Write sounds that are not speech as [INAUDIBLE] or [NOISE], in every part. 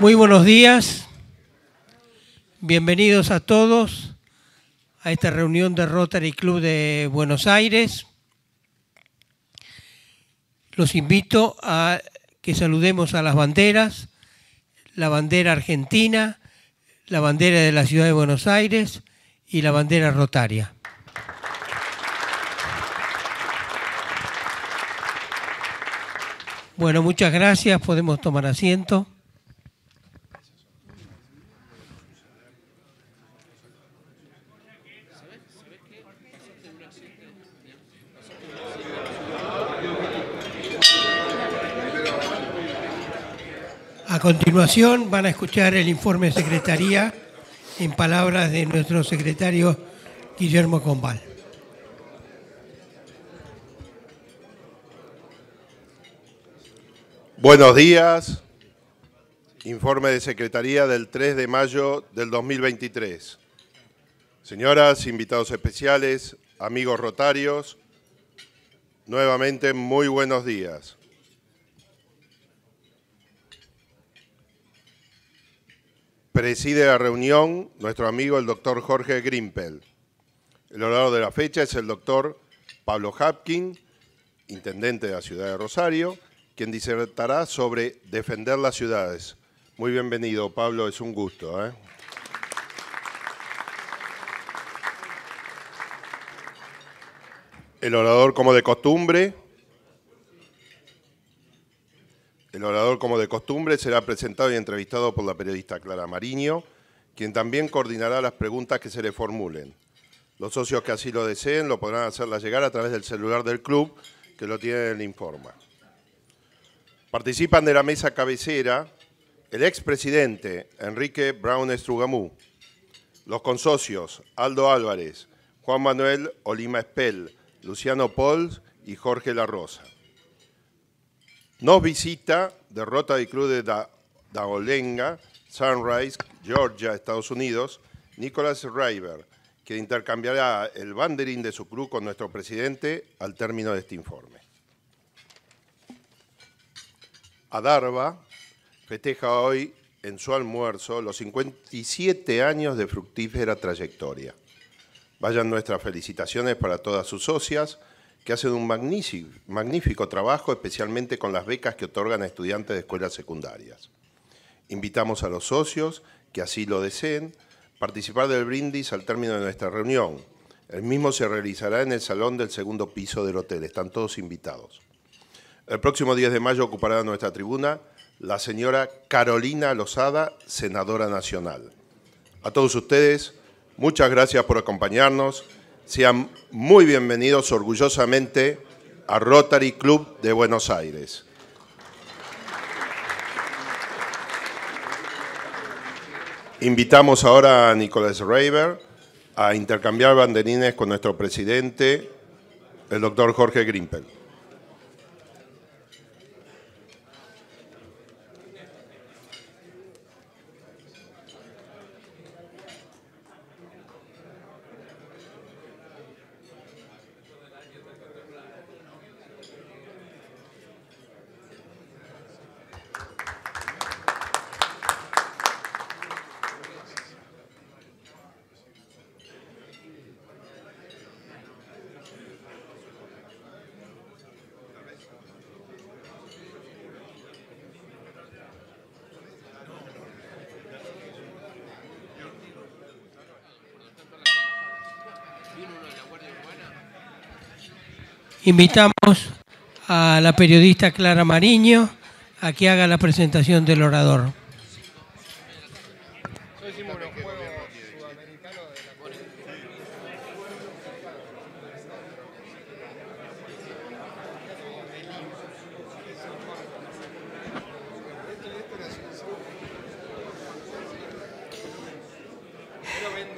Muy buenos días, bienvenidos a todos a esta reunión de Rotary Club de Buenos Aires. Los invito a que saludemos a las banderas, la bandera argentina, la bandera de la ciudad de Buenos Aires y la bandera rotaria. Bueno, muchas gracias, podemos tomar asiento. A continuación van a escuchar el informe de Secretaría en palabras de nuestro secretario Guillermo Combal. Buenos días. Informe de Secretaría del 3 de mayo del 2023. Señoras, invitados especiales, amigos rotarios, nuevamente muy buenos días. Preside la reunión nuestro amigo el doctor Jorge Grimpel. El orador de la fecha es el doctor Pablo Hapkin, intendente de la ciudad de Rosario, quien disertará sobre defender las ciudades. Muy bienvenido, Pablo, es un gusto. ¿eh? El orador, como de costumbre, El orador, como de costumbre, será presentado y entrevistado por la periodista Clara Mariño, quien también coordinará las preguntas que se le formulen. Los socios que así lo deseen lo podrán hacerlas llegar a través del celular del club, que lo tiene en el Informa. Participan de la mesa cabecera el expresidente Enrique Brown Estrugamú, los consocios Aldo Álvarez, Juan Manuel Olima Espel, Luciano Pols y Jorge La Rosa. Nos visita derrota de club de Daolenga, Sunrise, Georgia, Estados Unidos, Nicolás River, que intercambiará el banderín de su club con nuestro presidente al término de este informe. Adarva festeja hoy en su almuerzo los 57 años de fructífera trayectoria. Vayan nuestras felicitaciones para todas sus socias, que hacen un magnífico, trabajo, especialmente con las becas que otorgan a estudiantes de escuelas secundarias. Invitamos a los socios, que así lo deseen, participar del brindis al término de nuestra reunión. El mismo se realizará en el salón del segundo piso del hotel. Están todos invitados. El próximo 10 de mayo ocupará nuestra tribuna la señora Carolina Lozada, senadora nacional. A todos ustedes, muchas gracias por acompañarnos. Sean muy bienvenidos orgullosamente a Rotary Club de Buenos Aires. Invitamos ahora a Nicolás Raver a intercambiar banderines con nuestro presidente, el doctor Jorge Grimpel. Invitamos a la periodista Clara Mariño a que haga la presentación del orador.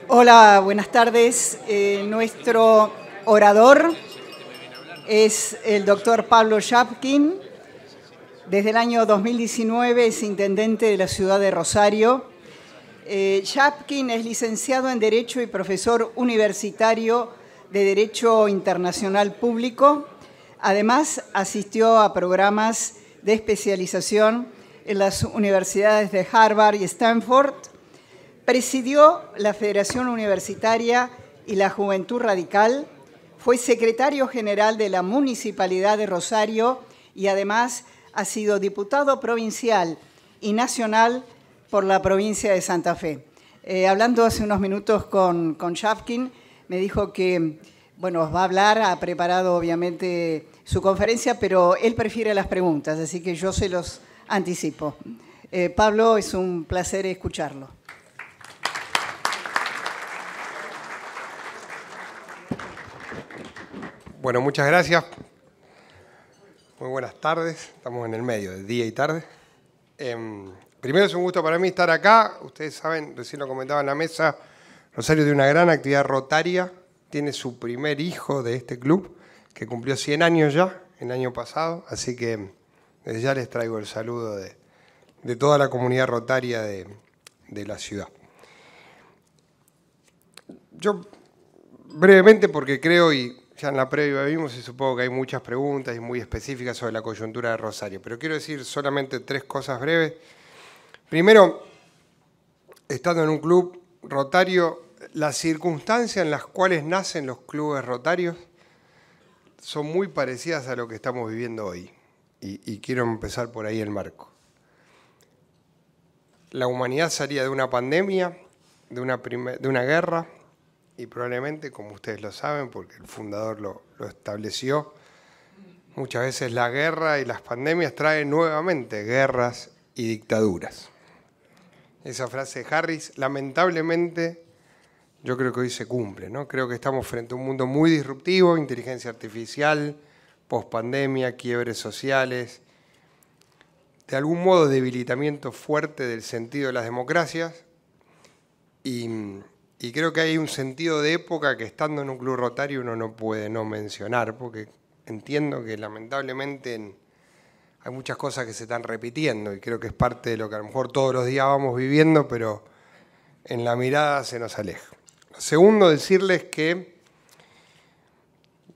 Hola, buenas tardes. Eh, nuestro orador es el doctor Pablo Shapkin. Desde el año 2019 es intendente de la ciudad de Rosario. Eh, Shapkin es licenciado en Derecho y profesor universitario de Derecho Internacional Público. Además, asistió a programas de especialización en las universidades de Harvard y Stanford. Presidió la Federación Universitaria y la Juventud Radical fue secretario general de la Municipalidad de Rosario y además ha sido diputado provincial y nacional por la provincia de Santa Fe. Eh, hablando hace unos minutos con, con Shafkin, me dijo que, bueno, va a hablar, ha preparado obviamente su conferencia, pero él prefiere las preguntas, así que yo se los anticipo. Eh, Pablo, es un placer escucharlo. Bueno, muchas gracias. Muy buenas tardes. Estamos en el medio, de día y tarde. Em, primero es un gusto para mí estar acá. Ustedes saben, recién lo comentaba en la mesa, Rosario de una gran actividad rotaria. Tiene su primer hijo de este club, que cumplió 100 años ya, el año pasado. Así que desde ya les traigo el saludo de, toda la comunidad rotaria de la ciudad. Yo brevemente, porque creo y ya en la previa vimos y supongo que hay muchas preguntas y muy específicas sobre la coyuntura de Rosario, pero quiero decir solamente tres cosas breves. Primero, estando en un club rotario, las circunstancias en las cuales nacen los clubes rotarios son muy parecidas a lo que estamos viviendo hoy. Y, quiero empezar por ahí el marco. La humanidad salía de una pandemia, de de una guerra, y probablemente, como ustedes lo saben, porque el fundador lo, estableció, muchas veces la guerra y las pandemias traen nuevamente guerras y dictaduras. Esa frase de Harris, lamentablemente, yo creo que hoy se cumple, ¿no? Creo que estamos frente a un mundo muy disruptivo, inteligencia artificial, pospandemia, quiebres sociales, de algún modo debilitamiento fuerte del sentido de las democracias y y creo que hay un sentido de época que estando en un club rotario uno no puede no mencionar, porque entiendo que lamentablemente hay muchas cosas que se están repitiendo y creo que es parte de lo que a lo mejor todos los días vamos viviendo, pero en la mirada se nos aleja. segundo, decirles que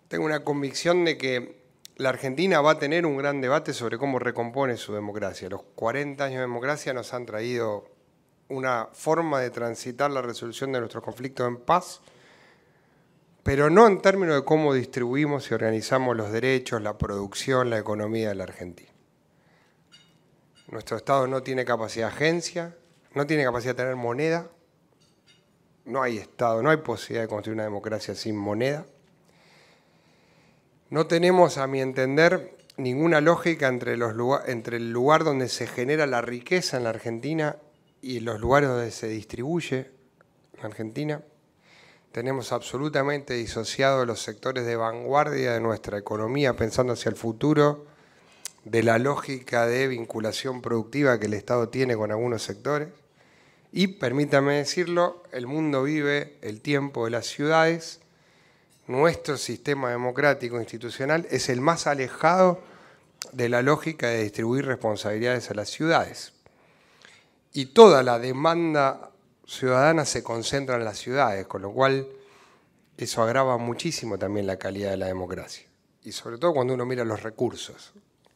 tengo una convicción de que la Argentina va a tener un gran debate sobre cómo recompone su democracia. Los 40 años de democracia nos han traído una forma de transitar la resolución de nuestro conflicto en paz, pero no en términos de cómo distribuimos y organizamos los derechos, la producción, la economía de la Argentina. Nuestro Estado no tiene capacidad de agencia, no tiene capacidad de tener moneda, no hay Estado, no hay posibilidad de construir una democracia sin moneda. No tenemos, a mi entender, ninguna lógica entre, los entre el lugar donde se genera la riqueza en la Argentina y los lugares donde se distribuye en Argentina. Tenemos absolutamente disociados los sectores de vanguardia de nuestra economía pensando hacia el futuro, de la lógica de vinculación productiva que el Estado tiene con algunos sectores. Y permítame decirlo, el mundo vive el tiempo de las ciudades. Nuestro sistema democrático institucional es el más alejado de la lógica de distribuir responsabilidades a las ciudades y toda la demanda ciudadana se concentra en las ciudades, con lo cual eso agrava muchísimo también la calidad de la democracia. Y sobre todo cuando uno mira los recursos.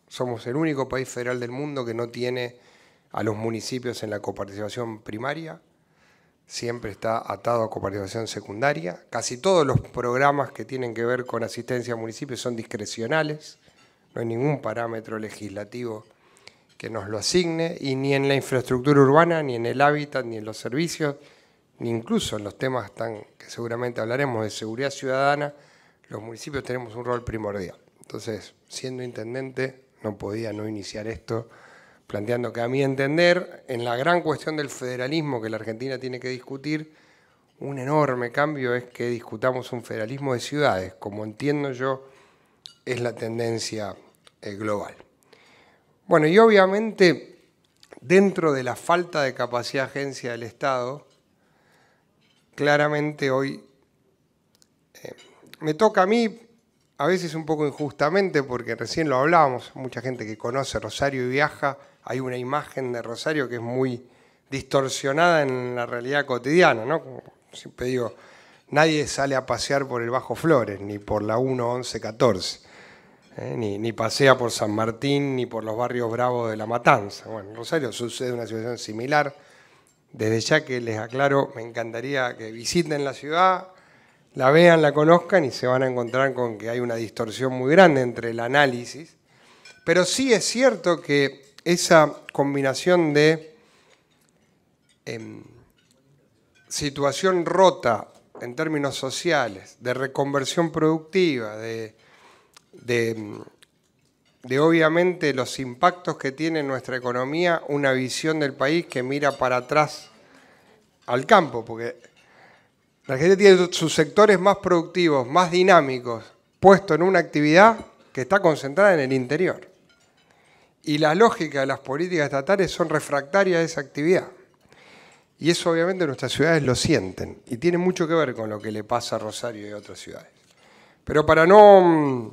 Somos el único país federal del mundo que no tiene a los municipios en la coparticipación primaria, siempre está atado a coparticipación secundaria. Casi todos los programas que tienen que ver con asistencia a municipios son discrecionales, no hay ningún parámetro legislativo que nos lo asigne, y ni en la infraestructura urbana, ni en el hábitat, ni en los servicios, ni incluso en los temas tan, que seguramente hablaremos de seguridad ciudadana, los municipios tenemos un rol primordial. Entonces, siendo intendente, no podía no iniciar esto planteando que a mi entender, en la gran cuestión del federalismo que la Argentina tiene que discutir, un enorme cambio es que discutamos un federalismo de ciudades, como entiendo yo, es la tendencia eh, global. Bueno, y obviamente dentro de la falta de capacidad de agencia del Estado, claramente hoy eh, me toca a mí, a veces un poco injustamente, porque recién lo hablábamos, mucha gente que conoce Rosario y viaja, hay una imagen de Rosario que es muy distorsionada en la realidad cotidiana, ¿no? siempre digo, nadie sale a pasear por el Bajo Flores, ni por la 1, 11, 14. ¿eh? Ni, pasea por San Martín ni por los barrios bravos de La Matanza. Bueno, en Rosario sucede una situación similar. Desde ya que les aclaro, me encantaría que visiten la ciudad, la vean, la conozcan y se van a encontrar con que hay una distorsión muy grande entre el análisis. Pero sí es cierto que esa combinación de em, situación rota en términos sociales, de reconversión productiva, de de, obviamente los impactos que tiene en nuestra economía una visión del país que mira para atrás al campo, porque la gente tiene sus sectores más productivos, más dinámicos, puesto en una actividad que está concentrada en el interior. Y la lógica de las políticas estatales son refractarias a esa actividad. Y eso obviamente nuestras ciudades lo sienten y tiene mucho que ver con lo que le pasa a Rosario y a otras ciudades. Pero para no mm,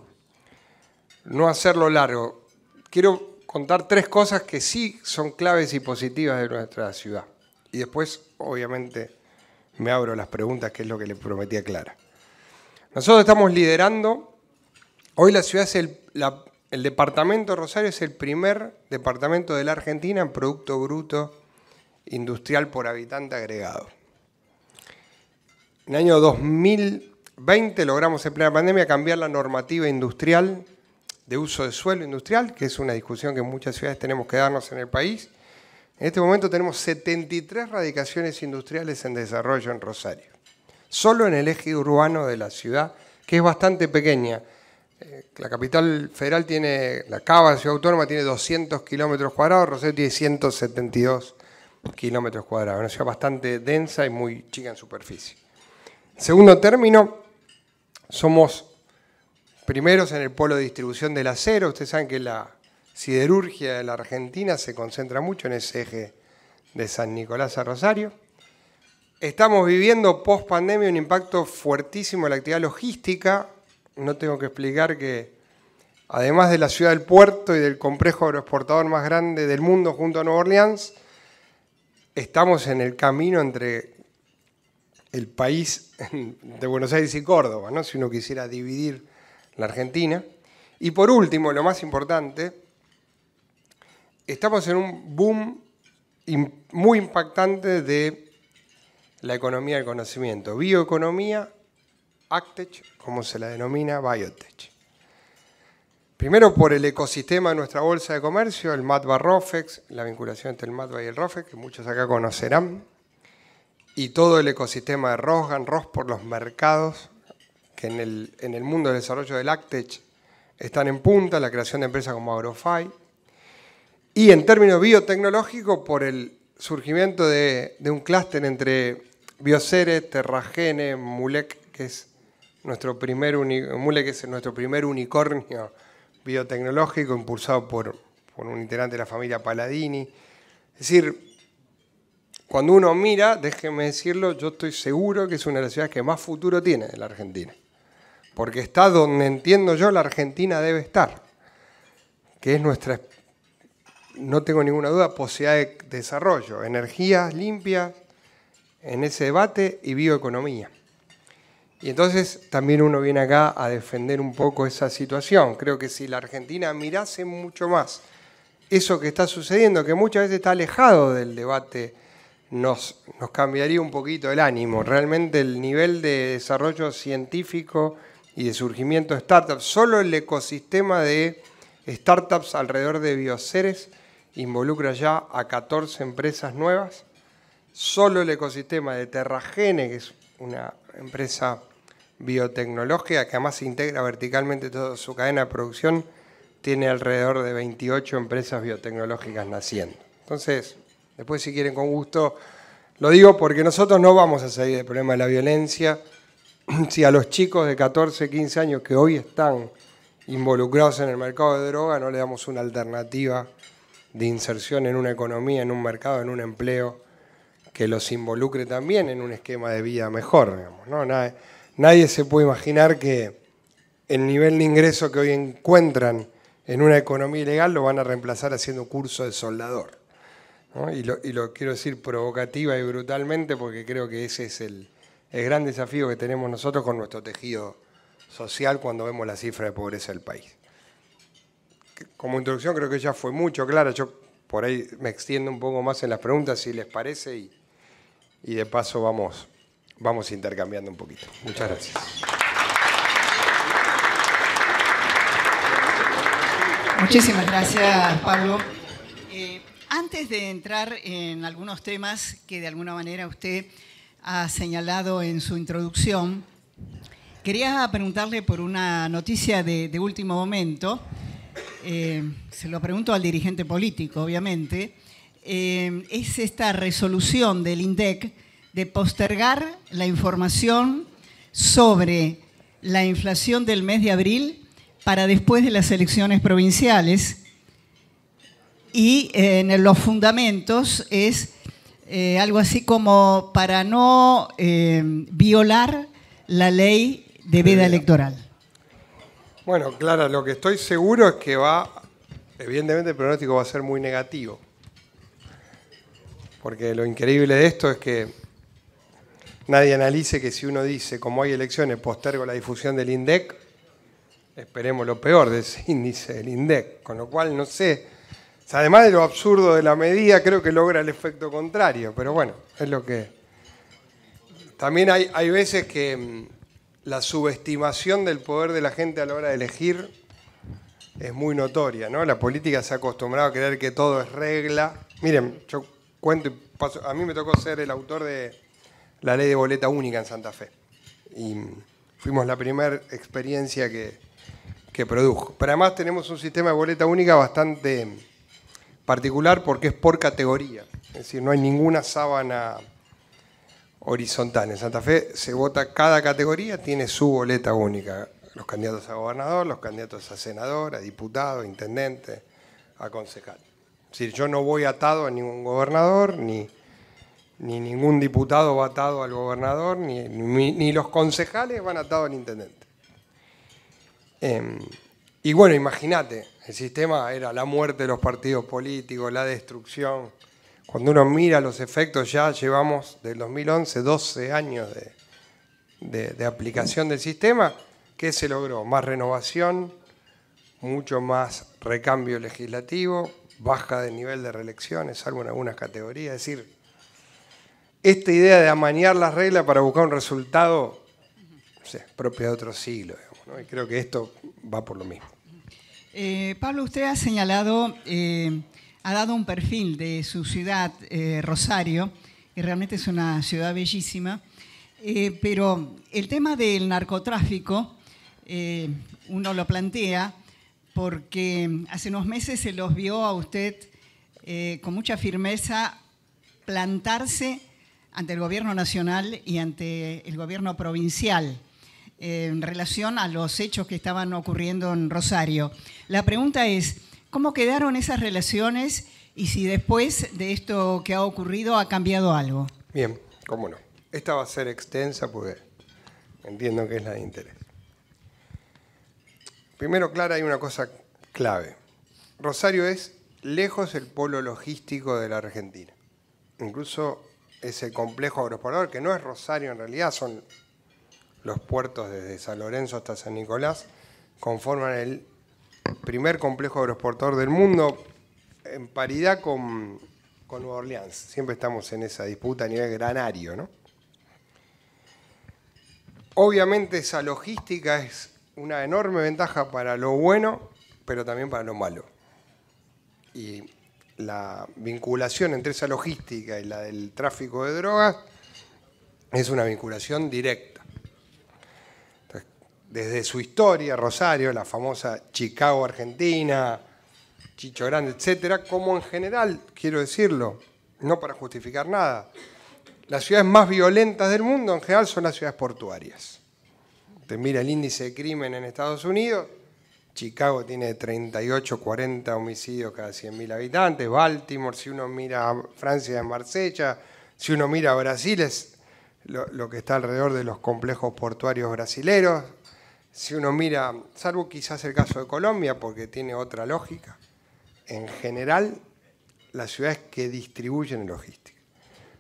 no hacerlo largo. Quiero contar tres cosas que sí son claves y positivas de nuestra ciudad. Y después, obviamente, me abro las preguntas, que es lo que le prometí a Clara. Nosotros estamos liderando, hoy la ciudad es el, el departamento de Rosario es el primer departamento de la Argentina en Producto Bruto Industrial por Habitante Agregado. En el año 2020 logramos en plena pandemia cambiar la normativa industrial de uso de suelo industrial, que es una discusión que en muchas ciudades tenemos que darnos en el país. En este momento tenemos 73 radicaciones industriales en desarrollo en Rosario, solo en el eje urbano de la ciudad, que es bastante pequeña. Eh, la capital federal tiene, la Cava, ciudad autónoma, tiene 200 kilómetros cuadrados, Rosario tiene 172 kilómetros cuadrados, una ciudad bastante densa y muy chica en superficie. segundo término, somos primeros en el polo de distribución del acero. Ustedes saben que la siderurgia de la Argentina se concentra mucho en ese eje de San Nicolás a Rosario. Estamos viviendo post pandemia un impacto fuertísimo en la actividad logística. No tengo que explicar que además de la ciudad del puerto y del complejo agroexportador más grande del mundo junto a Nueva Orleans, estamos en el camino entre el país [LAUGHS] de Buenos Aires y Córdoba, ¿no? si uno quisiera dividir la Argentina. Y por último, lo más importante, estamos en un boom muy impactante de la economía del conocimiento, bioeconomía, Actech, como se la denomina, Biotech. Primero por el ecosistema de nuestra bolsa de comercio, el MATBA ROFEX, la vinculación entre el MATBA y el ROFEX, que muchos acá conocerán, y todo el ecosistema de Rosgan, ROS por los mercados, que en el, mundo del desarrollo del Actech están en punta, la creación de empresas como Agrofy, y en términos biotecnológicos por el surgimiento de, de un clúster entre Bioceres, Terragene, Mulec, que es nuestro primer, Mulec es nuestro primer unicornio biotecnológico impulsado por, por un integrante de la familia Paladini. Es decir, cuando uno mira, déjenme decirlo, yo estoy seguro que es una de las ciudades que más futuro tiene en la Argentina porque está donde entiendo yo la Argentina debe estar, que es nuestra, no tengo ninguna duda, posibilidad de desarrollo, energías limpia en ese debate y bioeconomía. Y entonces también uno viene acá a defender un poco esa situación. Creo que si la Argentina mirase mucho más eso que está sucediendo, que muchas veces está alejado del debate, nos, nos cambiaría un poquito el ánimo. Realmente el nivel de desarrollo científico y de surgimiento de startups. Solo el ecosistema de startups alrededor de bioceres involucra ya a 14 empresas nuevas. Solo el ecosistema de Terragene, que es una empresa biotecnológica que además integra verticalmente toda su cadena de producción, tiene alrededor de 28 empresas biotecnológicas naciendo. Entonces, después si quieren con gusto, lo digo porque nosotros no vamos a salir del problema de la violencia [CLEARS THROAT] si a los chicos de 14, 15 años que hoy están involucrados en el mercado de droga no le damos una alternativa de inserción en una economía, en un mercado, en un empleo que los involucre también en un esquema de vida mejor, ¿no? Nadie, se puede imaginar que el nivel de ingreso que hoy encuentran en una economía ilegal lo van a reemplazar haciendo curso de soldador. y lo quiero decir provocativa y brutalmente porque creo que ese es el, el gran desafío que tenemos nosotros con nuestro tejido social cuando vemos la cifra de pobreza del país. Como introducción creo que ya fue mucho, clara. yo por ahí me extiendo un poco más en las preguntas si les parece y, de paso vamos, vamos intercambiando un poquito. Muchas gracias. Muchísimas gracias, Pablo. Eh, antes de entrar en algunos temas que de alguna manera usted ha señalado en su introducción, quería preguntarle por una noticia de, último momento. Eh, se lo pregunto al dirigente político, obviamente. Eh, es esta resolución del INDEC de postergar la información sobre la inflación del mes de abril para después de las elecciones provinciales. Y eh, en los fundamentos es eh, algo así como para no eh, violar la ley de veda electoral. Bueno, Clara, lo que estoy seguro es que va, evidentemente el pronóstico va a ser muy negativo. Porque lo increíble de esto es que nadie analice que si uno dice, como hay elecciones, postergo la difusión del INDEC, esperemos lo peor de ese [LAUGHS] índice del INDEC. Con lo cual, no sé Además de lo absurdo de la medida, creo que logra el efecto contrario, pero bueno, es lo que... También hay, hay veces que mm, la subestimación del poder de la gente a la hora de elegir es muy notoria, ¿no? La política se ha acostumbrado a creer que todo es regla. Miren, yo cuento paso. A mí me tocó ser el autor de la ley de boleta única en Santa Fe. Y mm, fuimos la primera experiencia que, que produjo. Pero además tenemos un sistema de boleta única bastante mm, particular porque es por categoría. Es decir, no hay ninguna sábana horizontal. En Santa Fe se vota cada categoría, tiene su boleta única. Los candidatos a gobernador, los candidatos a senador, a diputado, a intendente, a concejal. Es decir, yo no voy atado a ningún gobernador, ni, ningún diputado va atado al gobernador, ni, los concejales van atados al intendente. Em, y bueno, imagínate, el sistema era la muerte de los partidos políticos, la destrucción. Cuando uno mira los efectos, ya llevamos del 2011 12 años de, aplicación del sistema. ¿Qué se logró? Más renovación, mucho más recambio legislativo, baja de nivel de reelecciones, salvo en algunas categorías. Es decir, esta idea de amañar las reglas para buscar un resultado propio de otro siglo. Y creo que esto va por lo mismo. Eh, Pablo, usted ha señalado, eh, ha dado un perfil de su ciudad, eh, Rosario, que realmente es una ciudad bellísima, pero el tema del narcotráfico, uno lo plantea porque hace unos meses se los vio a usted con mucha firmeza plantarse ante el gobierno nacional y ante el gobierno provincial en relación a los hechos que estaban ocurriendo en Rosario. La pregunta es, ¿cómo quedaron esas relaciones y si después de esto que ha ocurrido ha cambiado algo? Bien, cómo no. Esta va a ser extensa porque entiendo que es la de interés. Primero, Clara, hay una cosa clave. Rosario es lejos el polo logístico de la Argentina. Incluso ese complejo agroexportador, que no es Rosario en realidad, son los puertos desde San Lorenzo hasta San Nicolás conforman el primer complejo agroexportador del mundo en paridad con, Nueva Orleans. Siempre estamos en esa disputa a nivel granario, ¿no? Obviamente esa logística es una enorme ventaja para lo bueno, pero también para lo malo. Y la vinculación entre esa logística y la del tráfico de drogas es una vinculación directa desde su historia, Rosario, la famosa Chicago Argentina, Chicho Grande, etcétera, como en general, quiero decirlo, no para justificar nada, las ciudades más violentas del mundo en general son las ciudades portuarias. Usted mira el índice de crimen en Estados Unidos, Chicago tiene 38, 40 homicidios cada 100.000 habitantes, Baltimore, si uno mira a Francia en Marsella, si uno mira a Brasil es lo, lo que está alrededor de los complejos portuarios brasileros, si uno mira, salvo quizás el caso de Colombia, porque tiene otra lógica, en general las ciudades que distribuyen logística.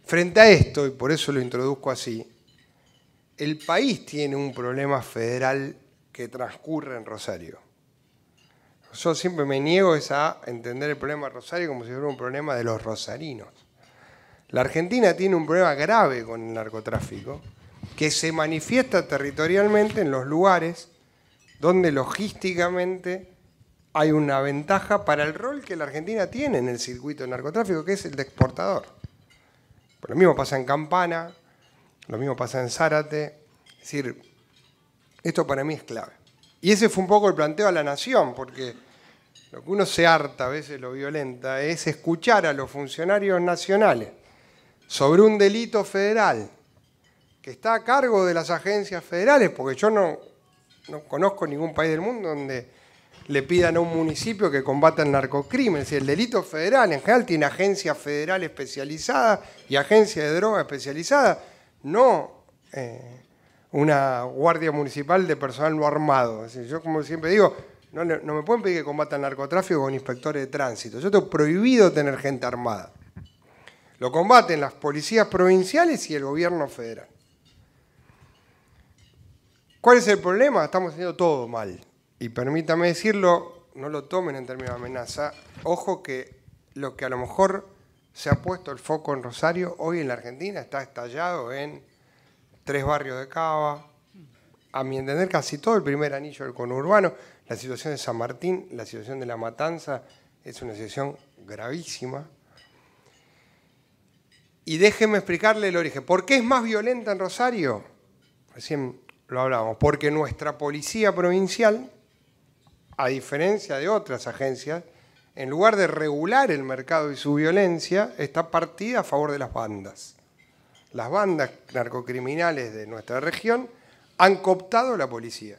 Frente a esto, y por eso lo introduzco así, el país tiene un problema federal que transcurre en Rosario. Yo siempre me niego a entender el problema de Rosario como si fuera un problema de los rosarinos. La Argentina tiene un problema grave con el narcotráfico que se manifiesta territorialmente en los lugares donde logísticamente hay una ventaja para el rol que la Argentina tiene en el circuito de narcotráfico, que es el de exportador. Pues lo mismo pasa en Campana, lo mismo pasa en Zárate. Es decir, esto para mí es clave. Y ese fue un poco el planteo a la nación, porque lo que uno se harta, a veces lo violenta, es escuchar a los funcionarios nacionales sobre un delito federal que está a cargo de las agencias federales, porque yo no, no conozco ningún país del mundo donde le pidan a un municipio que combata el narcocrimen. Es el delito federal en general tiene agencia federal especializada y agencia de droga especializada, no eh, una guardia municipal de personal no armado. yo como siempre digo, no, no, me pueden pedir que combatan narcotráfico con inspectores de tránsito. Yo tengo prohibido tener gente armada. Lo combaten las policías provinciales y el gobierno federal. ¿Cuál es el problema? Estamos haciendo todo mal. Y permítame decirlo, no lo tomen en términos de amenaza. Ojo que lo que a lo mejor se ha puesto el foco en Rosario, hoy en la Argentina está estallado en tres barrios de Cava, a mi entender casi todo el primer anillo del conurbano. La situación de San Martín, la situación de La Matanza, es una situación gravísima. Y déjenme explicarle el origen. ¿Por qué es más violenta en Rosario? Recién lo hablamos porque nuestra policía provincial, a diferencia de otras agencias, en lugar de regular el mercado y su violencia, está partida a favor de las bandas. Las bandas narcocriminales de nuestra región han cooptado a la policía.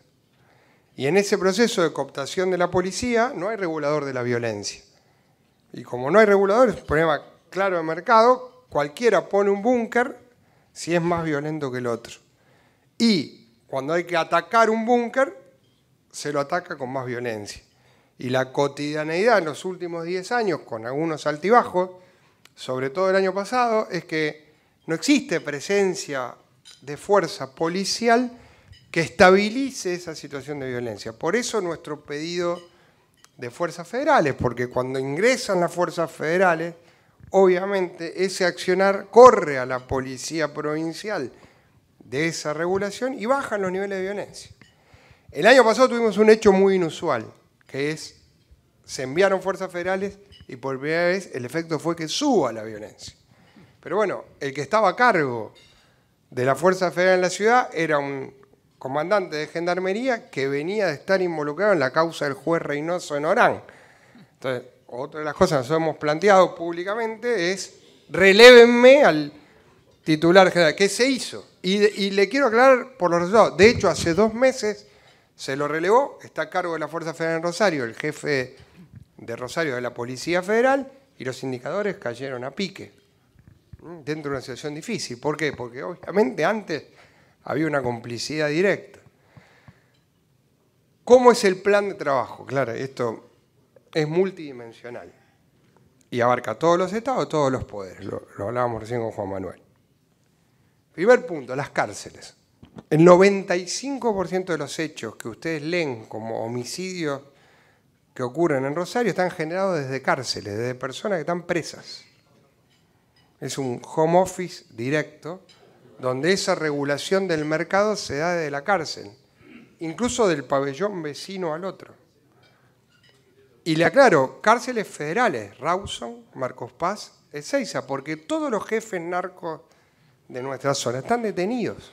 Y en ese proceso de cooptación de la policía no hay regulador de la violencia. Y como no hay regulador, es un problema claro de mercado, cualquiera pone un búnker si es más violento que el otro. Y cuando hay que atacar un búnker, se lo ataca con más violencia. Y la cotidianeidad en los últimos 10 años, con algunos altibajos, sobre todo el año pasado, es que no existe presencia de fuerza policial que estabilice esa situación de violencia. Por eso nuestro pedido de fuerzas federales, porque cuando ingresan las fuerzas federales, obviamente ese accionar corre a la policía provincial de esa regulación y bajan los niveles de violencia. El año pasado tuvimos un hecho muy inusual, que es, se enviaron fuerzas federales y por primera vez el efecto fue que suba la violencia. Pero bueno, el que estaba a cargo de la Fuerza Federal en la ciudad era un comandante de gendarmería que venía de estar involucrado en la causa del juez Reynoso en Orán. Entonces, otra de las cosas que nos hemos planteado públicamente es relévenme al titular general, ¿qué se hizo. Y, le quiero aclarar por los resultados. De hecho, hace dos meses se lo relevó, está a cargo de la Fuerza Federal en Rosario, el jefe de Rosario de la Policía Federal, y los indicadores cayeron a pique. Dentro de una situación difícil. ¿Por qué? Porque obviamente antes había una complicidad directa. ¿Cómo es el plan de trabajo? Claro, esto es multidimensional y abarca todos los estados, todos los poderes. lo hablábamos recién con Juan Manuel. Primer punto, las cárceles. El 95% de los hechos que ustedes leen como homicidios que ocurren en Rosario están generados desde cárceles, desde personas que están presas. Es un home office directo donde esa regulación del mercado se da desde la cárcel, incluso del pabellón vecino al otro. Y le aclaro, cárceles federales, Rawson, Marcos Paz, Ezeiza, porque todos los jefes narcos de nuestra zona. Están detenidos.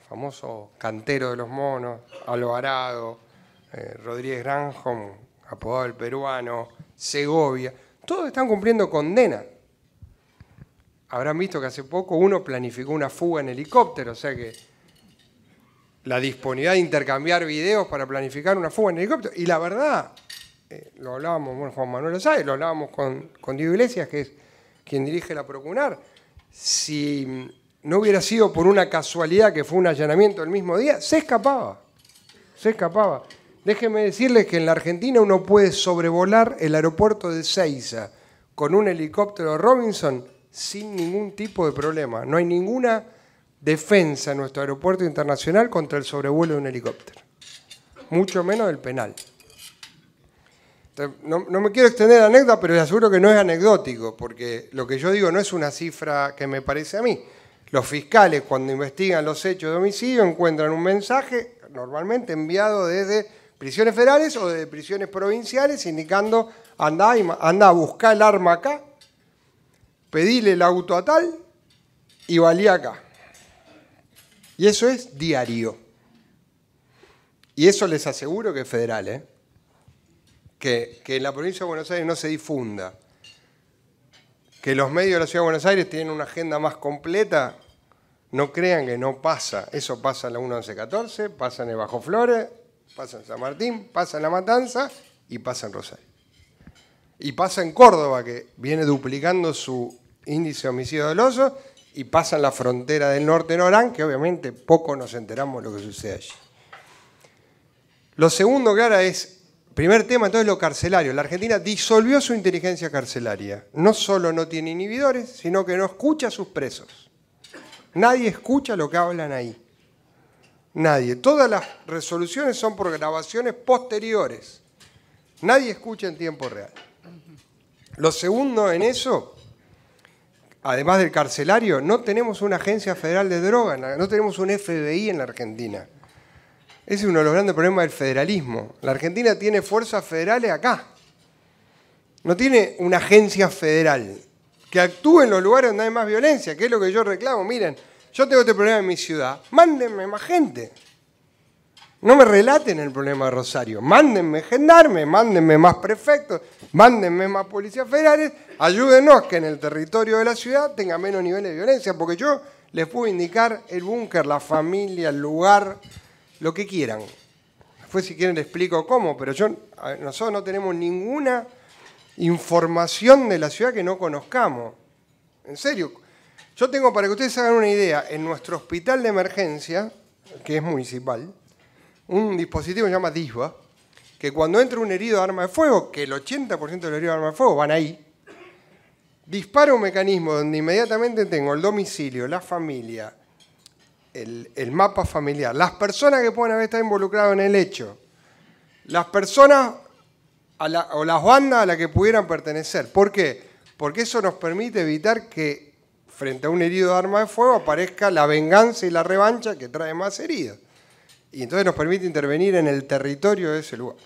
El famoso cantero de los monos, Alvarado, eh, Rodríguez Granjón, apodado el peruano, Segovia. Todos están cumpliendo condena. Habrán visto que hace poco uno planificó una fuga en helicóptero, o sea que la disponibilidad de intercambiar videos para planificar una fuga en helicóptero. Y la verdad, eh, lo hablábamos, con Juan Manuel lo lo hablábamos con, con Diego Iglesias, que es quien dirige la Procunar si no hubiera sido por una casualidad que fue un allanamiento el mismo día, se escapaba. Se escapaba. Déjenme decirles que en la Argentina uno puede sobrevolar el aeropuerto de Ceiza con un helicóptero Robinson sin ningún tipo de problema. No hay ninguna defensa en nuestro aeropuerto internacional contra el sobrevuelo de un helicóptero, mucho menos el penal. No, me quiero extender anécdota, pero les aseguro que no es anecdótico, porque lo que yo digo no es una cifra que me parece a mí. Los fiscales cuando investigan los hechos de homicidio encuentran un mensaje normalmente enviado desde prisiones federales o desde prisiones provinciales indicando anda, anda a buscar el arma acá, pedile el auto a tal y valía acá. Y eso es diario. Y eso les aseguro que es federal, ¿eh? que, en la provincia de Buenos Aires no se difunda, que los medios de la ciudad de Buenos Aires tienen una agenda más completa, no crean que no pasa. Eso pasa en la 1114, pasa en el Bajo Flores, pasa en San Martín, pasa en La Matanza y pasa en Rosario. Y pasa en Córdoba, que viene duplicando su índice de homicidio doloso, y pasa en la frontera del norte en Orán, que obviamente poco nos enteramos de lo que sucede allí. Lo segundo, que ahora es Primer tema, entonces, lo carcelario. La Argentina disolvió su inteligencia carcelaria. No solo no tiene inhibidores, sino que no escucha a sus presos. Nadie escucha lo que hablan ahí. Nadie. Todas las resoluciones son por grabaciones posteriores. Nadie escucha en tiempo real. Lo segundo en eso, además del carcelario, no tenemos una agencia federal de drogas, no tenemos un FBI en la Argentina. Ese es uno de los grandes problemas del federalismo. La Argentina tiene fuerzas federales acá. No tiene una agencia federal que actúe en los lugares donde hay más violencia, que es lo que yo reclamo. Miren, yo tengo este problema en mi ciudad, mándenme más gente. No me relaten el problema de Rosario, mándenme gendarme, mándenme más prefectos, mándenme más policías federales, ayúdenos que en el territorio de la ciudad tenga menos niveles de violencia, porque yo les puedo indicar el búnker, la familia, el lugar, lo que quieran. Después si quieren les explico cómo, pero yo, nosotros no tenemos ninguna información de la ciudad que no conozcamos. En serio, yo tengo para que ustedes hagan una idea, en nuestro hospital de emergencia, que es municipal, un dispositivo que se llama DISBA, que cuando entra un herido de arma de fuego, que el 80% de los heridos de arma de fuego van ahí, dispara un mecanismo donde inmediatamente tengo el domicilio, la familia, el, mapa familiar, las personas que pueden haber estado involucradas en el hecho, las personas o las bandas a las que pudieran pertenecer. ¿Por qué? Porque eso nos permite evitar que frente a un herido de arma de fuego aparezca la venganza y la revancha que trae más heridas. Y entonces nos permite intervenir en el territorio de ese lugar.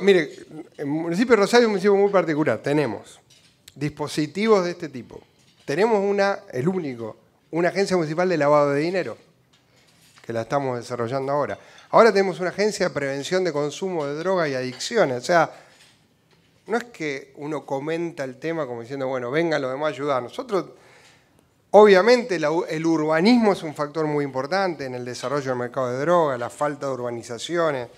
mire, el municipio de Rosario es un municipio muy particular. Tenemos dispositivos de este tipo. Tenemos una, el único una agencia municipal de lavado de dinero, que la estamos desarrollando ahora. Ahora tenemos una agencia de prevención de consumo de droga y adicciones. O sea, no es que uno comenta el tema como diciendo, bueno, venga lo demás a ayudar. Nosotros, obviamente, el urbanismo es un factor muy importante en el desarrollo del mercado de droga, la falta de urbanizaciones.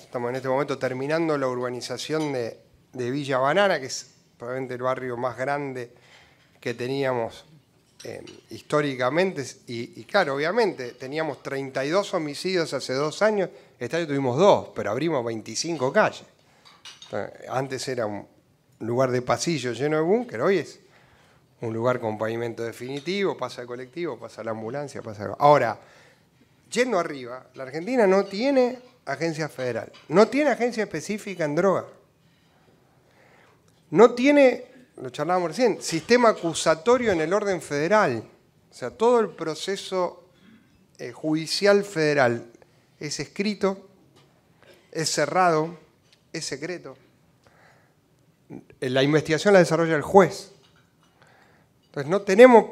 Estamos en este momento terminando la urbanización de, de Villa Banana, que es probablemente el barrio más grande que teníamos Em, históricamente, y, claro, obviamente, teníamos 32 homicidios hace dos años, este año tuvimos dos, pero abrimos 25 calles. Eh, antes era un lugar de pasillo lleno de búnker, hoy es un lugar con pavimento definitivo, pasa el colectivo, pasa la ambulancia, pasa... Ahora, yendo arriba, la Argentina no tiene agencia federal, no tiene agencia específica en droga, no tiene lo charlábamos recién, sistema acusatorio en el orden federal. O sea, todo el proceso eh, judicial federal es escrito, es cerrado, es secreto. La investigación la desarrolla el juez. Entonces no tenemos,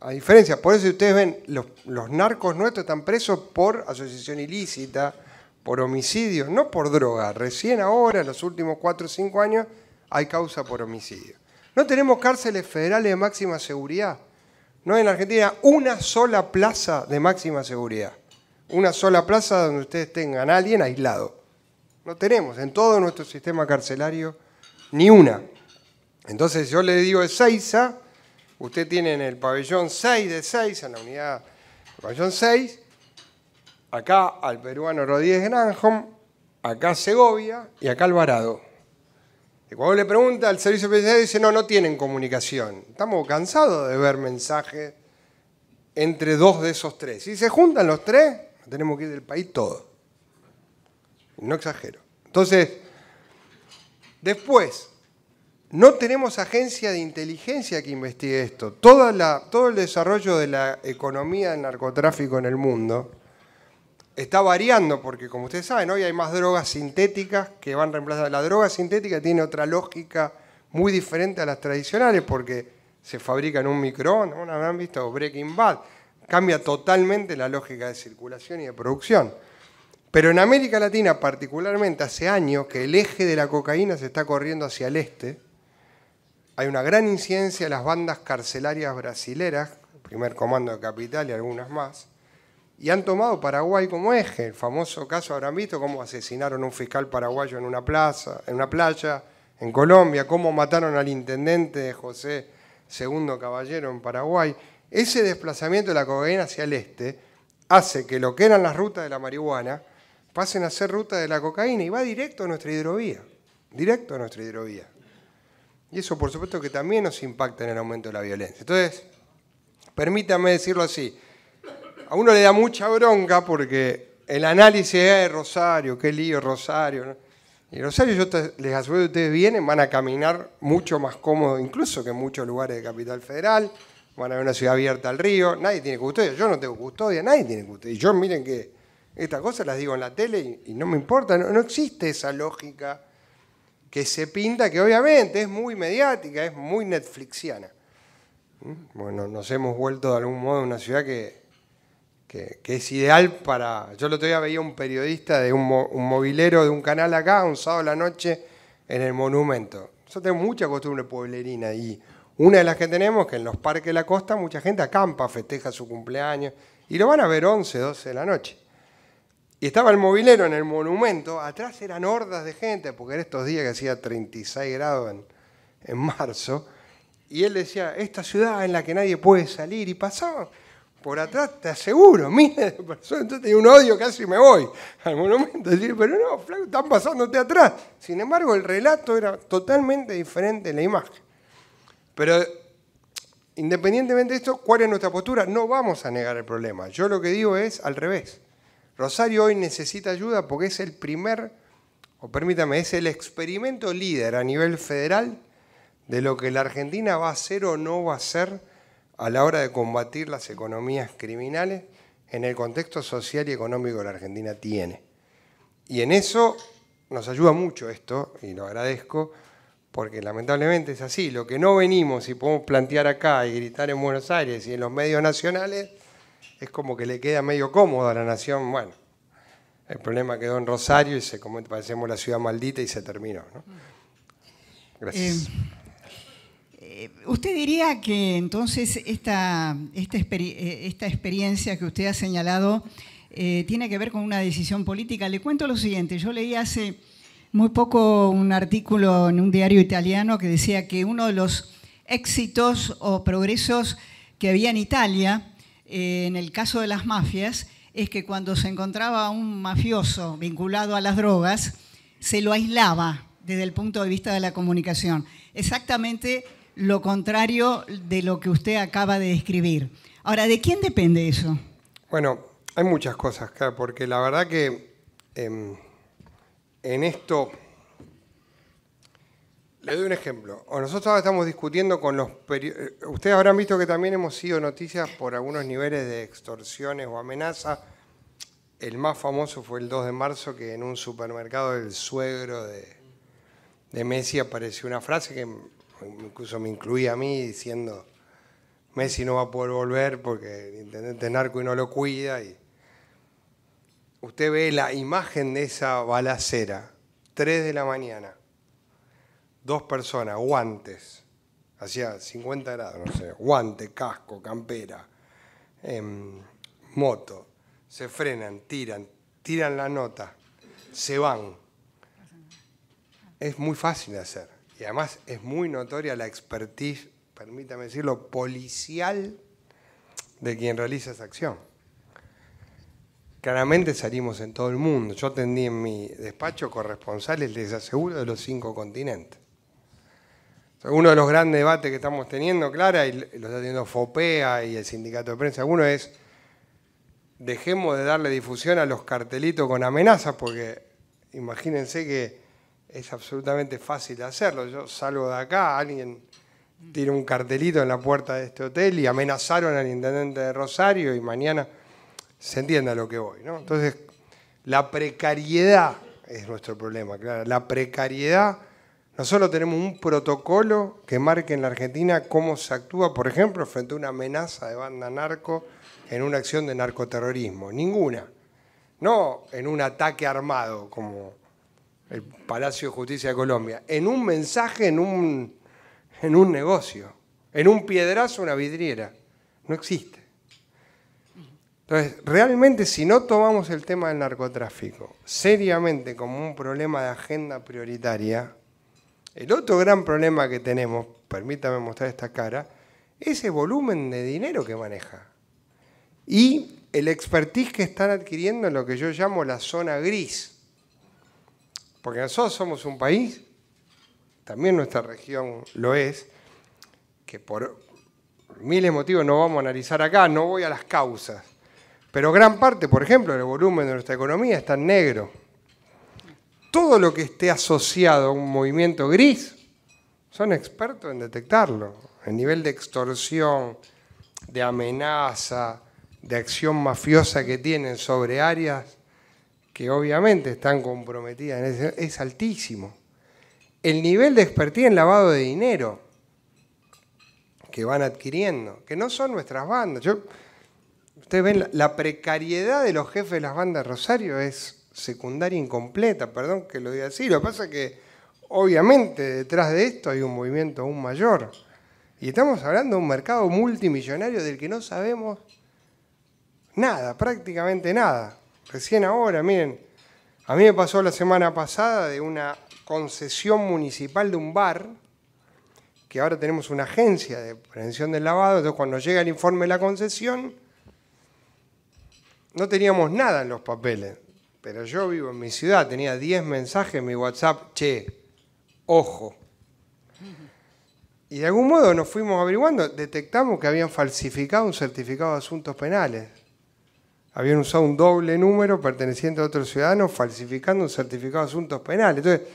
a diferencia, por eso ustedes ven, los, narcos nuestros están presos por asociación ilícita, por homicidio, no por droga. Recién ahora, en los últimos cuatro o cinco años, hay causa por homicidio. No tenemos cárceles federales de máxima seguridad. No hay en Argentina una sola plaza de máxima seguridad. Una sola plaza donde ustedes tengan a alguien aislado. No tenemos en todo nuestro sistema carcelario ni una. Entonces yo le digo Seiza, usted tiene en el pabellón 6 de Seiza, en la unidad pabellón 6, acá al peruano Rodríguez Granjón, acá Segovia y acá Alvarado cuando le pregunta al servicio de penitenciario, dice, no, no tienen comunicación. Estamos cansados de ver mensajes entre dos de esos tres. Si se juntan los tres, tenemos que ir del país todo. No exagero. Entonces, después, no tenemos agencia de inteligencia que investigue esto. todo el desarrollo de la economía del narcotráfico en el mundo está variando, porque como ustedes saben, hoy hay más drogas sintéticas que van reemplazando. La droga sintética tiene otra lógica muy diferente a las tradicionales, porque se fabrica en un microondas, ¿no? ¿No habrán visto Breaking Bad, cambia totalmente la lógica de circulación y de producción. Pero en América Latina, particularmente hace años que el eje de la cocaína se está corriendo hacia el este, hay una gran incidencia de las bandas carcelarias brasileras, primer comando de capital y algunas más, y han tomado Paraguay como eje. El famoso caso habrán visto cómo asesinaron a un fiscal paraguayo en una plaza, en una playa, en Colombia, cómo mataron al intendente José II Caballero en Paraguay. Ese desplazamiento de la cocaína hacia el este hace que lo que eran las rutas de la marihuana pasen a ser rutas de la cocaína y va directo a nuestra hidrovía, directo a nuestra hidrovía. Y eso por supuesto que también nos impacta en el aumento de la violencia. Entonces, permítame decirlo así, a uno le da mucha bronca porque el análisis de Rosario, qué lío Rosario. Y Rosario, yo les aseguro que ustedes vienen, van a caminar mucho más cómodo, incluso que en muchos lugares de Capital Federal. Van a ver una ciudad abierta al río. Nadie tiene custodia. Yo no tengo custodia, nadie tiene custodia. Y yo, miren que estas cosas las digo en la tele y, no me importa. No, no, existe esa lógica que se pinta, que obviamente es muy mediática, es muy netflixiana. ¿Mm? Bueno, nos hemos vuelto de algún modo una ciudad que que, es ideal para... Yo el otro día veía un periodista de un, mobilero movilero de un canal acá, un sábado la noche, en el monumento. Yo tengo mucha costumbre pueblerina y una de las que tenemos que en los parques de la costa mucha gente acampa, festeja su cumpleaños y lo van a ver 11, 12 de la noche. Y estaba el movilero en el monumento, atrás eran hordas de gente, porque en estos días que hacía 36 grados en, marzo, y él decía, esta ciudad en la que nadie puede salir, y pasó por atrás, te aseguro, [LAUGHS] miles de personas. Entonces tenía un odio, casi me voy al momento Decir, pero no, están pasándote atrás. Sin embargo, el relato era totalmente diferente en la imagen. Pero independientemente de esto, ¿cuál es nuestra postura? No vamos a negar el problema. Yo lo que digo es al revés. Rosario hoy necesita ayuda porque es el primer, o permítame, es el experimento líder a nivel federal de lo que la Argentina va a hacer o no va a hacer a la hora de combatir las economías criminales en el contexto social y económico que la Argentina tiene. Y en eso nos ayuda mucho esto, y lo agradezco, porque lamentablemente es así. Lo que no venimos y podemos plantear acá y gritar en Buenos Aires y en los medios nacionales, es como que le queda medio cómodo a la nación. Bueno, el problema quedó en Rosario y se como parecemos la ciudad maldita y se terminó. Mm. Gracias. Eh, eh, usted diría que entonces esta, esta, eh, experiencia que usted ha señalado eh, tiene que ver con una decisión política. Le cuento lo siguiente, yo leí hace muy poco un artículo en un diario italiano que decía que uno de los éxitos o progresos que había en Italia, en el caso de las mafias, es que cuando se encontraba un mafioso vinculado a las drogas, se lo aislaba desde el punto de vista de la comunicación. Exactamente lo contrario de lo que usted acaba de describir. Ahora, ¿de quién depende eso? Bueno, hay muchas cosas, porque la verdad que em, en esto, le doy un ejemplo. nosotros estamos discutiendo con los periodistas, eh, ustedes habrán visto que también hemos sido noticias por algunos niveles de extorsiones o amenazas. El más famoso fue el 2 de marzo, que en un supermercado del suegro de, de Messi apareció una frase que incluso me incluía a mí diciendo, Messi no va a poder volver porque el intendente narco y no lo cuida. Y usted ve la imagen de esa balacera, 3 de la mañana, dos personas, guantes, hacía 50 grados, no sé, guante, casco, campera, em, moto, se frenan, tiran, tiran la nota, se van. Es muy fácil de hacer y además es muy notoria la expertise, permítame decirlo, policial de quien realiza esa acción. Claramente salimos en todo el mundo. Yo atendí en mi despacho corresponsales, les aseguro, de los cinco continentes. Uno de los grandes debates que estamos teniendo, Clara, y lo está teniendo FOPEA y el sindicato de prensa, uno es, dejemos de darle difusión a los cartelitos con amenazas, porque imagínense que es absolutamente fácil hacerlo. Yo salgo de acá, alguien tira un cartelito en la puerta de este hotel y amenazaron al intendente de Rosario y mañana se entienda lo que voy. ¿no? Entonces, la precariedad es nuestro problema, claro. La precariedad, nosotros tenemos un protocolo que marque en la Argentina cómo se actúa, por ejemplo, frente a una amenaza de banda narco en una acción de narcoterrorismo. Ninguna. No en un ataque armado como el Palacio de Justicia de Colombia, en un mensaje, en un, en un negocio, en un piedrazo, una vidriera. No existe. Entonces, realmente si no tomamos el tema del narcotráfico seriamente como un problema de agenda prioritaria, el otro gran problema que tenemos, permítame mostrar esta cara, es el volumen de dinero que maneja y el expertise que están adquiriendo en lo que yo llamo la zona gris porque nosotros somos un país, también nuestra región lo es, que por miles de motivos no vamos a analizar acá, no voy a las causas, pero gran parte, por ejemplo, del volumen de nuestra economía está en negro. Todo lo que esté asociado a un movimiento gris, son expertos en detectarlo. El nivel de extorsión, de amenaza, de acción mafiosa que tienen sobre áreas que obviamente están comprometidas en es altísimo. El nivel de expertía en lavado de dinero que van adquiriendo, que no son nuestras bandas. Yo, ustedes ven, la, precariedad de los jefes de las bandas Rosario es secundaria incompleta, perdón que lo diga así. Lo que pasa es que obviamente detrás de esto hay un movimiento aún mayor. Y estamos hablando de un mercado multimillonario del que no sabemos nada, prácticamente nada. Recién ahora, miren, a mí me pasó la semana pasada de una concesión municipal de un bar, que ahora tenemos una agencia de prevención del lavado, entonces cuando llega el informe de la concesión, no teníamos nada en los papeles, pero yo vivo en mi ciudad, tenía 10 mensajes en mi WhatsApp, che, ojo. Y de algún modo nos fuimos averiguando, detectamos que habían falsificado un certificado de asuntos penales habían usado un doble número perteneciente a otro ciudadano falsificando un certificado de asuntos penales. Entonces,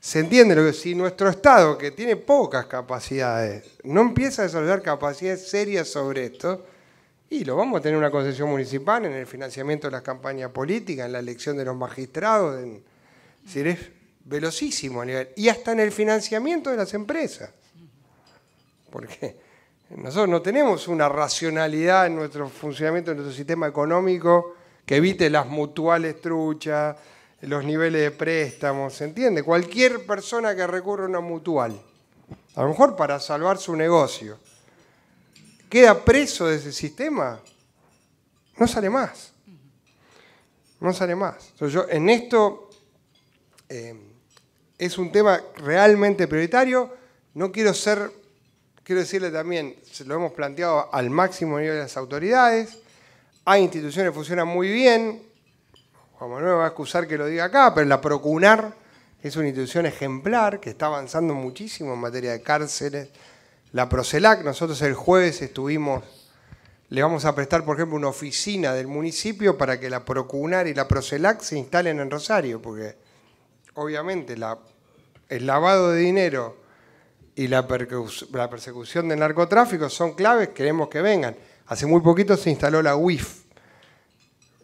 se entiende lo que si nuestro Estado, que tiene pocas capacidades, no empieza a desarrollar capacidades serias sobre esto, y lo vamos a tener una concesión municipal en el financiamiento de las campañas políticas, en la elección de los magistrados, en, es velocísimo a nivel, y hasta en el financiamiento de las empresas. Porque nosotros no tenemos una racionalidad en nuestro funcionamiento, en nuestro sistema económico, que evite las mutuales truchas, los niveles de préstamos, ¿se entiende? Cualquier persona que recurre a una mutual, a lo mejor para salvar su negocio, queda preso de ese sistema, no sale más. No sale más. Entonces yo, en esto eh, es un tema realmente prioritario. No quiero ser quiero decirle también, lo hemos planteado al máximo nivel de las autoridades, hay instituciones que funcionan muy bien, Juan Manuel me va a excusar que lo diga acá, pero la Procunar es una institución ejemplar que está avanzando muchísimo en materia de cárceles, la Procelac, nosotros el jueves estuvimos, le vamos a prestar, por ejemplo, una oficina del municipio para que la Procunar y la Procelac se instalen en Rosario, porque obviamente el lavado de dinero y la, persecución del narcotráfico son claves, queremos que vengan. Hace muy poquito se instaló la UIF.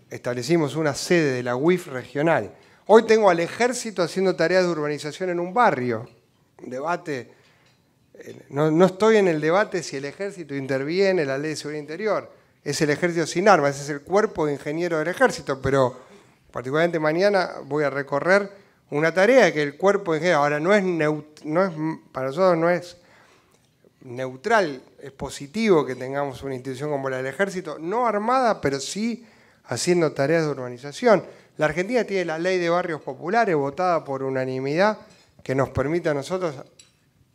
Establecimos una sede de la UIF regional. Hoy tengo al ejército haciendo tareas de urbanización en un barrio. debate. Eh, no, no estoy en el debate si el ejército interviene, en la ley de seguridad interior. Es el ejército sin armas, es el cuerpo de ingeniero del ejército, pero particularmente mañana voy a recorrer una tarea que el cuerpo en general, ahora no es, no para nosotros no es neutral, es positivo que tengamos una institución como la del ejército, no armada, pero sí haciendo tareas de urbanización. La Argentina tiene la ley de barrios populares votada por unanimidad que nos permite a nosotros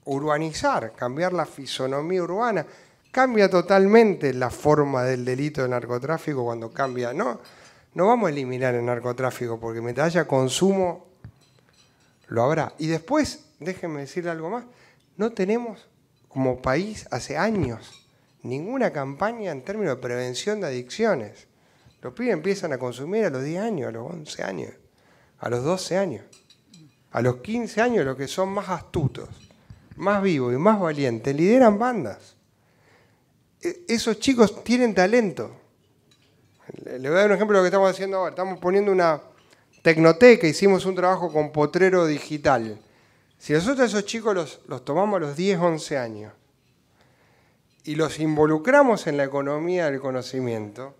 urbanizar, cambiar la fisonomía urbana. Cambia totalmente la forma del delito de narcotráfico cuando cambia, ¿no? No vamos a eliminar el narcotráfico porque mientras haya consumo lo habrá. Y después, déjenme decirle algo más, no tenemos como país hace años ninguna campaña en términos de prevención de adicciones. Los pibes empiezan a consumir a los 10 años, a los 11 años, a los 12 años, a los 15 años los que son más astutos, más vivos y más valientes, lideran bandas. E, esos chicos tienen talento. Le voy a dar un ejemplo de lo que estamos haciendo ahora. Estamos poniendo una, Tecnoteca, hicimos un trabajo con Potrero Digital. Si nosotros a esos chicos los, tomamos a los 10, 11 años y los involucramos en la economía del conocimiento,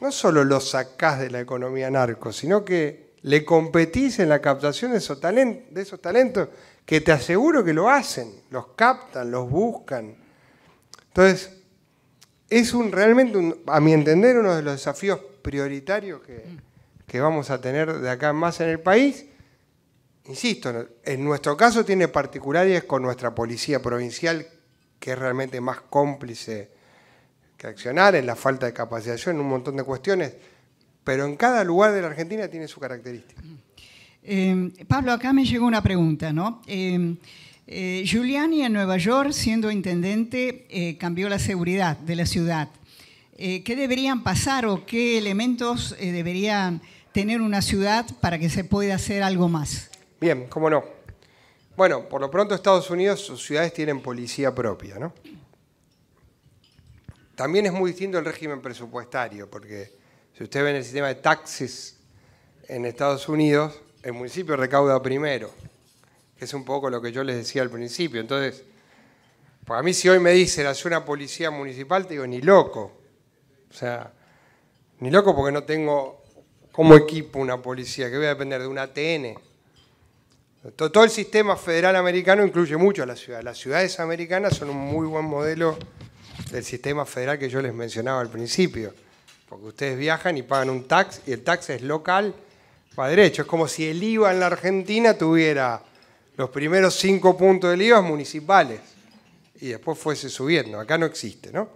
no solo los sacás de la economía narco, sino que le competís en la captación de esos, talentos, que te aseguro que lo hacen, los captan, los buscan. Entonces, es un, realmente, a mi entender, uno de los desafíos prioritarios que, mm que vamos a tener de acá más en el país, insisto, en nuestro caso tiene particularidades con nuestra policía provincial, que es realmente más cómplice que accionar, en la falta de capacitación, en un montón de cuestiones, pero en cada lugar de la Argentina tiene su característica. Em, Pablo, acá me llegó una pregunta, ¿no? Em, eh, Giuliani en Nueva York, siendo intendente, eh, cambió la seguridad de la ciudad. Eh, ¿Qué deberían pasar o qué elementos deberían tener una ciudad para que se pueda hacer algo más. Bien, cómo no. Bueno, por lo pronto Estados Unidos, sus ciudades tienen policía propia, ¿no? También es muy distinto el régimen presupuestario, porque si usted ve en el sistema de taxis en Estados Unidos, el municipio recauda primero, que es un poco lo que yo les decía al principio. Entonces, para pues mí si hoy me dicen, hace una policía municipal, te digo, ni loco. O sea, ni loco porque no tengo como equipo una policía, que voy a depender de un ATN. Todo el sistema federal americano incluye mucho a la ciudad. Las ciudades americanas son un muy buen modelo del sistema federal que yo les mencionaba al principio. Porque ustedes viajan y pagan un tax y el tax es local, para derecho. Es como si el IVA en la Argentina tuviera los primeros cinco puntos del IVA municipales y después fuese subiendo. Acá no existe, ¿no?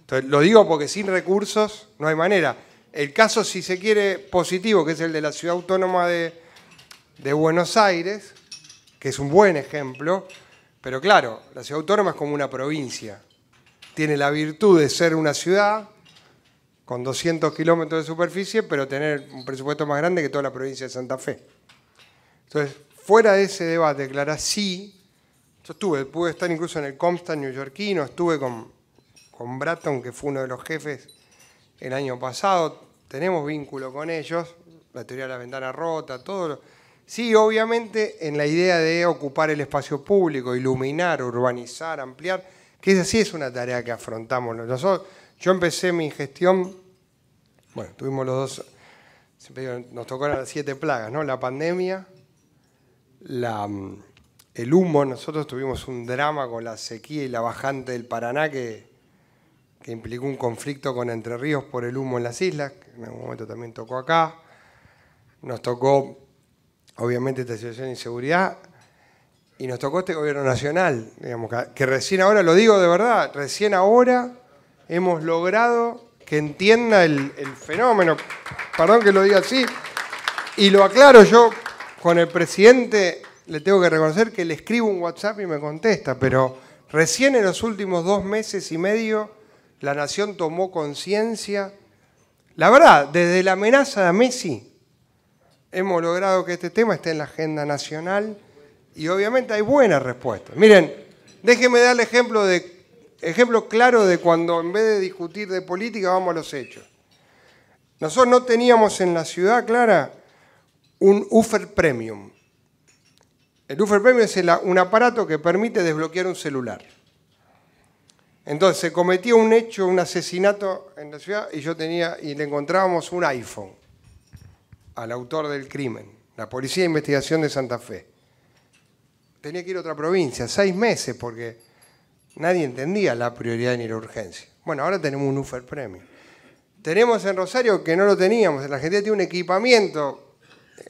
Entonces, lo digo porque sin recursos no hay manera. El caso, si se quiere, positivo, que es el de la ciudad autónoma de, Buenos Aires, que es un buen ejemplo, pero claro, la ciudad autónoma es como una provincia. Tiene la virtud de ser una ciudad con 200 kilómetros de superficie, pero tener un presupuesto más grande que toda la provincia de Santa Fe. Entonces, fuera de ese debate, claro, sí, yo estuve, pude estar incluso en el Comstat neoyorquino, estuve con Bratton, que fue uno de los jefes el año pasado, tenemos vínculo con ellos, la teoría de la ventana rota, todo Sí, obviamente en la idea de ocupar el espacio público, iluminar, urbanizar, ampliar, que esa sí es una tarea que afrontamos. Nosotros, yo empecé mi gestión, bueno, tuvimos los dos, nos tocaron las siete plagas, ¿no? La pandemia, mm, el humo, nosotros tuvimos un drama con la sequía y la bajante del Paraná que que implicó un conflicto con Entre Ríos por el humo en las islas, que en algún momento también tocó acá. Nos tocó, obviamente, esta situación de inseguridad. Y nos tocó este gobierno nacional, digamos, que recién ahora, lo digo de verdad, recién ahora hemos logrado que entienda el, el fenómeno. Perdón que lo diga así. Y lo aclaro yo con el presidente, le tengo que reconocer que le escribo un WhatsApp y me contesta, pero recién en los últimos dos meses y medio la nación tomó conciencia. La verdad, desde la amenaza de Messi, hemos logrado que este tema esté en la agenda nacional y obviamente hay buenas respuestas. Miren, déjenme dar el ejemplo, de, ejemplo claro de cuando en vez de discutir de política vamos a los hechos. Nosotros no teníamos en la ciudad, Clara, un Ufer Premium. El Ufer Premium es un aparato que permite desbloquear un celular. Entonces se cometía un hecho, un asesinato en la ciudad y yo tenía y le encontrábamos un iPhone al autor del crimen, la Policía de Investigación de Santa Fe. Tenía que ir a otra provincia, seis meses, porque nadie entendía la prioridad ni la urgencia. Bueno, ahora tenemos un UFER Premio. Tenemos en Rosario que no lo teníamos. La gente tiene un equipamiento,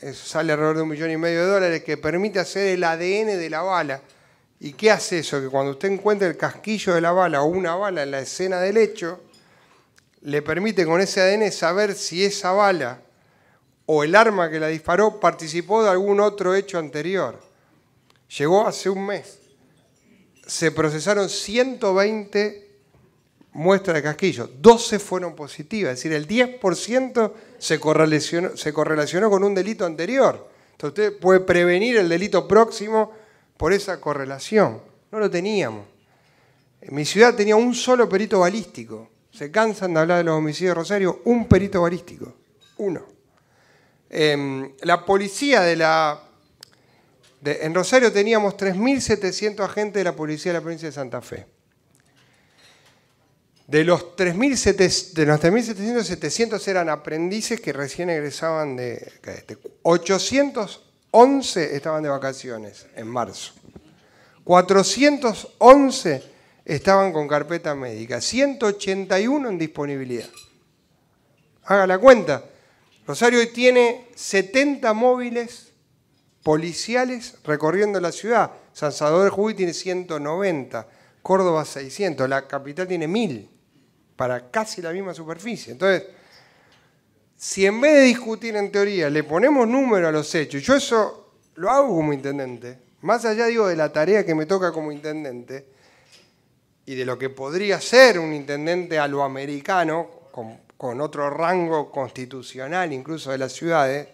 eh, sale alrededor de un millón y medio de dólares, que permite hacer el ADN de la bala ¿Y qué hace eso? Que cuando usted encuentra el casquillo de la bala o una bala en la escena del hecho, le permite con ese ADN saber si esa bala o el arma que la disparó participó de algún otro hecho anterior. Llegó hace un mes. Se procesaron 120 muestras de casquillo. 12 fueron positivas, es decir, el 10% se correlacionó, se correlacionó con un delito anterior. Entonces usted puede prevenir el delito próximo por esa correlación. No lo teníamos. En mi ciudad tenía un solo perito balístico. Se cansan de hablar de los homicidios de Rosario, un perito balístico. Uno. Em, la policía de la... en Rosario teníamos 3.700 agentes de la policía de la provincia de Santa Fe. De los 3.700, 700 eran aprendices que recién egresaban de 800 11 estaban de vacaciones en marzo. 411 estaban con carpeta médica. 181 en disponibilidad. Haga la cuenta. Rosario hoy tiene 70 móviles policiales recorriendo la ciudad. San Salvador de Jujuy tiene 190. Córdoba 600. La capital tiene 1000 para casi la misma superficie. Entonces, si en vez de discutir en teoría le ponemos número a los hechos, yo eso lo hago como intendente, más allá digo de la tarea que me toca como intendente y de lo que podría ser un intendente a lo americano, con, otro rango constitucional incluso de las ciudades,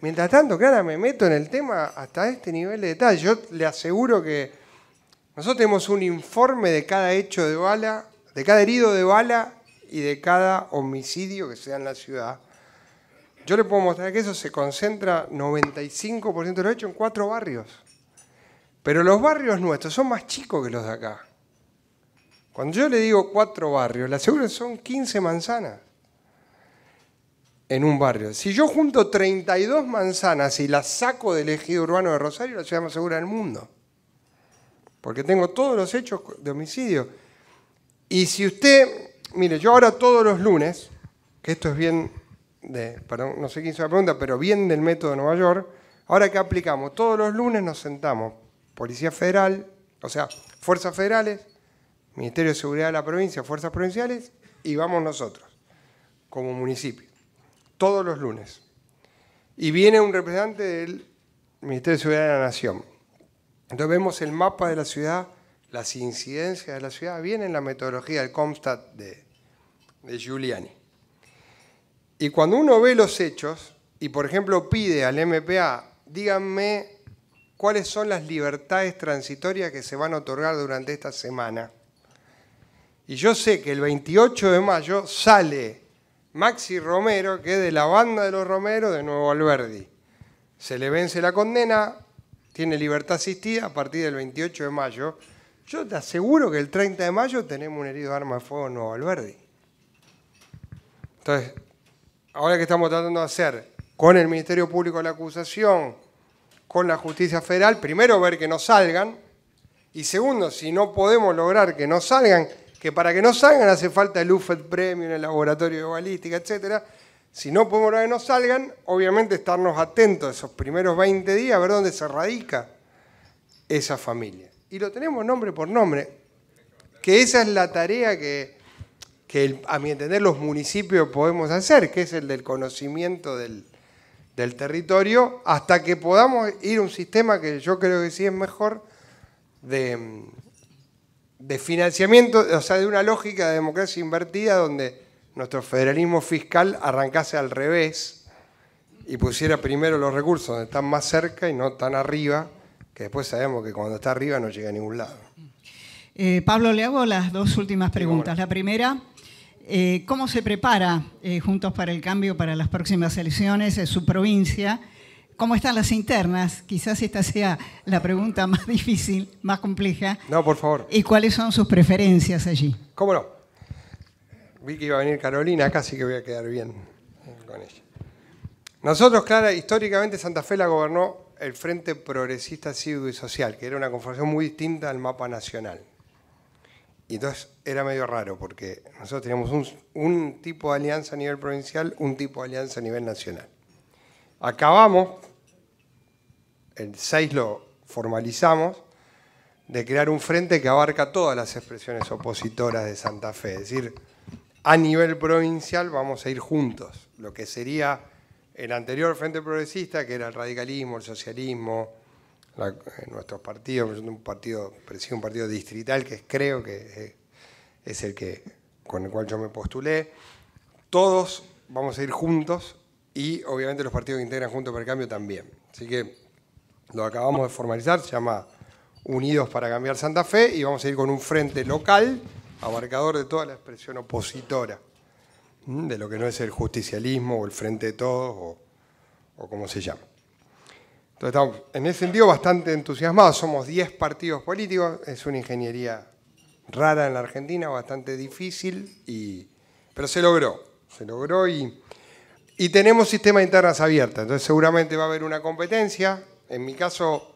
mientras tanto, claro, me meto en el tema hasta este nivel de detalle. Yo le aseguro que nosotros tenemos un informe de cada hecho de bala, de cada herido de bala y de cada homicidio que sea en la ciudad yo le puedo mostrar que eso se concentra 95% de los hechos en cuatro barrios. Pero los barrios nuestros son más chicos que los de acá. Cuando yo le digo cuatro barrios, la segura son 15 manzanas en un barrio. Si yo junto 32 manzanas y las saco del ejido urbano de Rosario, la ciudad más segura del mundo. Porque tengo todos los hechos de homicidio. Y si usted, mire, yo ahora todos los lunes, que esto es bien perdón, no sé quién hizo la pregunta, pero bien del método de Nueva York, ahora que aplicamos, todos los lunes nos sentamos, Policía Federal, o sea, Fuerzas Federales, Ministerio de Seguridad de la provincia, Fuerzas Provinciales, y vamos nosotros, como municipio, todos los lunes. Y viene un representante del Ministerio de Seguridad de la Nación. Entonces vemos el mapa de la ciudad, las incidencias de la ciudad, viene la metodología del Comstat de Giuliani. Y cuando uno ve los hechos y, por ejemplo, pide al MPA, díganme cuáles son las libertades transitorias que se van a otorgar durante esta semana. Y yo sé que el 28 de mayo sale Maxi Romero, que es de la banda de los Romeros de Nuevo Alberdi. Se le vence la condena, tiene libertad asistida a partir del 28 de mayo. Yo te aseguro que el 30 de mayo tenemos un herido de arma de fuego en Nuevo Alberdi. Entonces, ahora que estamos tratando de hacer con el Ministerio Público de la acusación, con la justicia federal, primero ver que no salgan, y segundo, si no podemos lograr que no salgan, que para que no salgan hace falta el UFED Premium, el laboratorio de balística, etcétera. Si no podemos lograr que no salgan, obviamente estarnos atentos esos primeros 20 días ver dónde se radica esa familia. Y lo tenemos nombre por nombre, que esa es la tarea que que a mi entender los municipios podemos hacer, que es el del conocimiento del, territorio, hasta que podamos ir a un sistema que yo creo que sí es mejor de, financiamiento, o sea, de una lógica de democracia invertida donde nuestro federalismo fiscal arrancase al revés y pusiera primero los recursos donde están más cerca y no tan arriba, que después sabemos que cuando está arriba no llega a ningún lado. Eh, Pablo, le hago las dos últimas preguntas. La primera, eh, cómo se prepara eh, Juntos para el Cambio para las próximas elecciones en su provincia, cómo están las internas, quizás esta sea la pregunta [LAUGHS] más difícil, más compleja. No, por favor. ¿Y cuáles son sus preferencias allí? ¿Cómo no? Vi que iba a venir Carolina, casi que voy a quedar bien con ella. Nosotros, Clara, históricamente Santa Fe la gobernó el Frente Progresista Cívico y Social, que era una conformación muy distinta al mapa nacional. Y entonces era medio raro porque nosotros teníamos un, tipo de alianza a nivel provincial, un tipo de alianza a nivel nacional. Acabamos, el 6 lo formalizamos, de crear un frente que abarca todas las expresiones opositoras de Santa Fe. Es decir, a nivel provincial vamos a ir juntos, lo que sería el anterior frente progresista, que era el radicalismo, el socialismo, en eh, nuestros partidos, pues, un partido, presido un partido distrital que creo que es el que, con el cual yo me postulé. Todos vamos a ir juntos y obviamente los partidos que integran junto para el Cambio también. Así que lo acabamos de formalizar, se llama Unidos para Cambiar Santa Fe y vamos a ir con un frente local abarcador de toda la expresión opositora, de lo que no es el justicialismo o el frente de todos o, o como se llama. Entonces estamos, en ese sentido, bastante entusiasmados. Somos 10 partidos políticos, es una ingeniería rara en la Argentina, bastante difícil, pero se logró, se logró y, tenemos sistemas internas abiertas, entonces seguramente va a haber una competencia. En mi caso,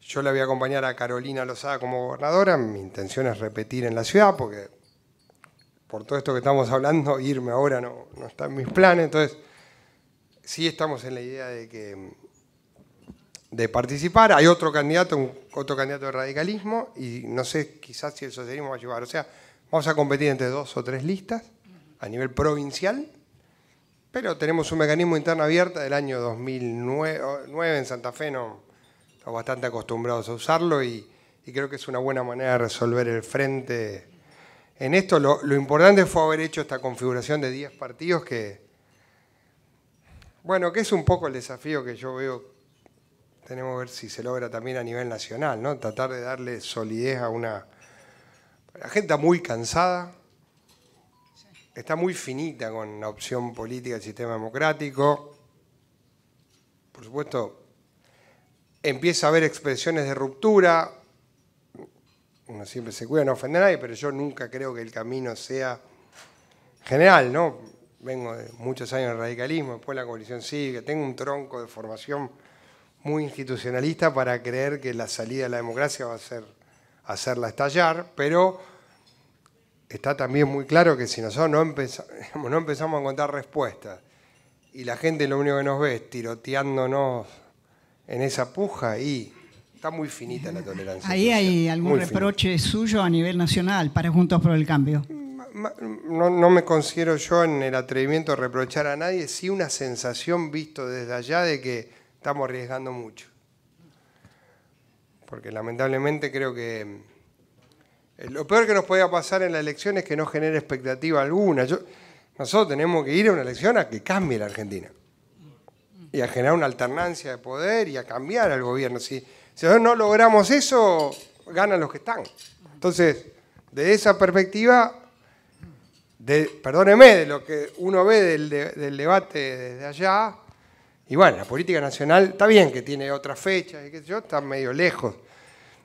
yo le voy a acompañar a Carolina Lozada como gobernadora, mi intención es repetir en la ciudad, porque por todo esto que estamos hablando, irme ahora no, no está en mis planes, entonces sí estamos en la idea de que de participar. Hay otro candidato, otro candidato de radicalismo, y no sé quizás si el socialismo va a llevar. O sea, vamos a competir entre dos o tres listas a nivel provincial, pero tenemos un mecanismo interno abierto del año 2009 en Santa Fe, no, estamos bastante acostumbrados a usarlo y, creo que es una buena manera de resolver el frente. En esto lo, lo importante fue haber hecho esta configuración de 10 partidos que, bueno, que es un poco el desafío que yo veo tenemos que ver si se logra también a nivel nacional, ¿no? Tratar de darle solidez a una... La gente está muy cansada, está muy finita con la opción política del sistema democrático. Por supuesto, empieza a haber expresiones de ruptura. Uno siempre se cuida no ofender a nadie, pero yo nunca creo que el camino sea general, ¿no? Vengo de muchos años de radicalismo, después la coalición cívica, tengo un tronco de formación muy institucionalista para creer que la salida de la democracia va a ser hacerla estallar, pero está también muy claro que si nosotros no empezamos, [LAUGHS] no empezamos a encontrar respuestas y la gente lo único que nos ve es tiroteándonos en esa puja y está muy finita la tolerancia. Ahí hay algún reproche suyo a nivel nacional para Juntos por el Cambio. No, no, me considero yo en el atrevimiento de reprochar a nadie, sí una sensación visto desde allá de que estamos arriesgando mucho. Porque lamentablemente creo que eh, lo peor que nos podía pasar en la elección es que no genere expectativa alguna. nosotros tenemos que ir a una elección a que cambie la Argentina. Y a generar una alternancia de poder y a cambiar al gobierno. Si, si nosotros no logramos eso, ganan los que están. Entonces, de esa perspectiva, de, perdóneme, de lo que uno ve del debate desde allá, y bueno, la política nacional está bien que tiene otras fechas y yo, está medio lejos.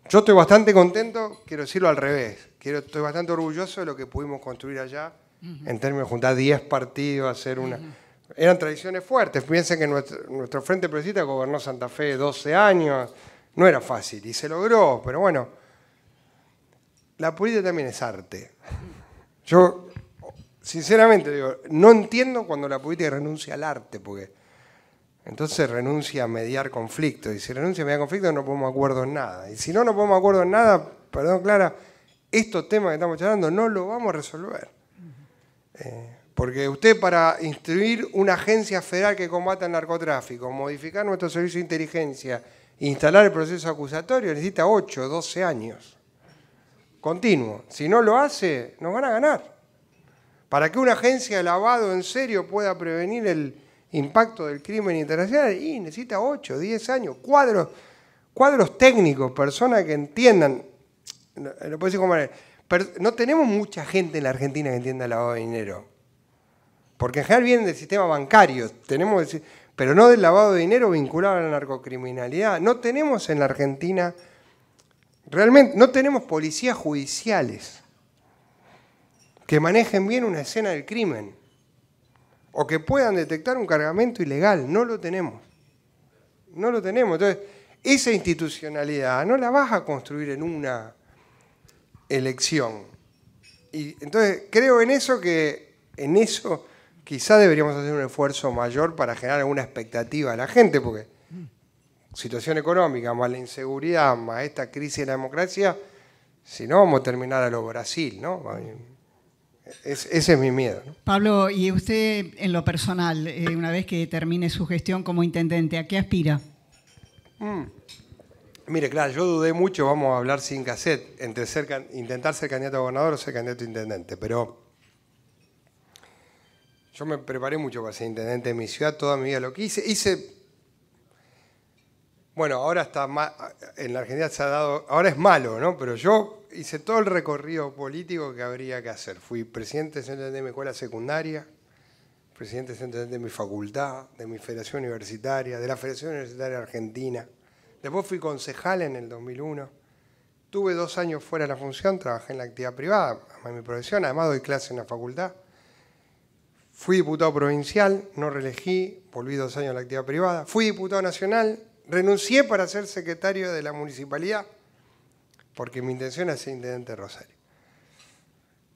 Yo estoy bastante contento, quiero decirlo al revés, quiero, estoy bastante orgulloso de lo que pudimos construir allá en términos de juntar 10 partidos, hacer una... Eran tradiciones fuertes, piensen que nuestro, Frente Progresista gobernó Santa Fe 12 años, no era fácil y se logró, pero bueno, la política también es arte. Yo, sinceramente, digo, no entiendo cuando la política renuncia al arte, porque entonces renuncia a mediar conflicto. Y si renuncia a mediar conflicto no podemos acuerdo en nada. Y si no no podemos acuerdo en nada, perdón Clara, estos temas que estamos charlando no los vamos a resolver. Eh, porque usted para instruir una agencia federal que combata el narcotráfico, modificar nuestro servicio de inteligencia, instalar el proceso acusatorio, necesita 8, 12 años. Continuo. Si no lo hace, nos van a ganar. Para que una agencia de lavado en serio pueda prevenir el impacto del crimen internacional y necesita 8, 10 años, cuadros, cuadros técnicos, personas que entiendan, no tenemos mucha gente en la Argentina que entienda el lavado de dinero, porque en general vienen del sistema bancario, tenemos, pero no del lavado de dinero vinculado a la narcocriminalidad, no tenemos en la Argentina, realmente no tenemos policías judiciales que manejen bien una escena del crimen o que puedan detectar un cargamento ilegal. No lo tenemos. No lo tenemos. Entonces, esa institucionalidad no la vas a construir en una elección. Y entonces creo en eso que en eso quizás deberíamos hacer un esfuerzo mayor para generar alguna expectativa a la gente, porque situación económica, más la inseguridad, más esta crisis de la democracia, si no vamos a terminar a lo Brasil, ¿no? ese es mi miedo. Pablo, y usted en lo personal, eh, una vez que termine su gestión como intendente, ¿a qué aspira? Mm. Mire, claro, yo dudé mucho, vamos a hablar sin cassette, entre ser, intentar ser candidato a gobernador o ser candidato a intendente, pero yo me preparé mucho para ser intendente de mi ciudad toda mi vida. Lo que hice, hice bueno, ahora está mal, en la Argentina se ha dado, ahora es malo, ¿no? Pero yo hice todo el recorrido político que habría que hacer. Fui presidente de mi escuela secundaria, presidente de mi facultad, de mi federación universitaria, de la Federación Universitaria Argentina. Después fui concejal en el 2001. Tuve dos años fuera de la función, trabajé en la actividad privada, en mi profesión, además doy clase en la facultad. Fui diputado provincial, no reelegí, volví dos años a la actividad privada. Fui diputado nacional, Renuncié para ser secretario de la municipalidad porque mi intención es ser intendente de Rosario.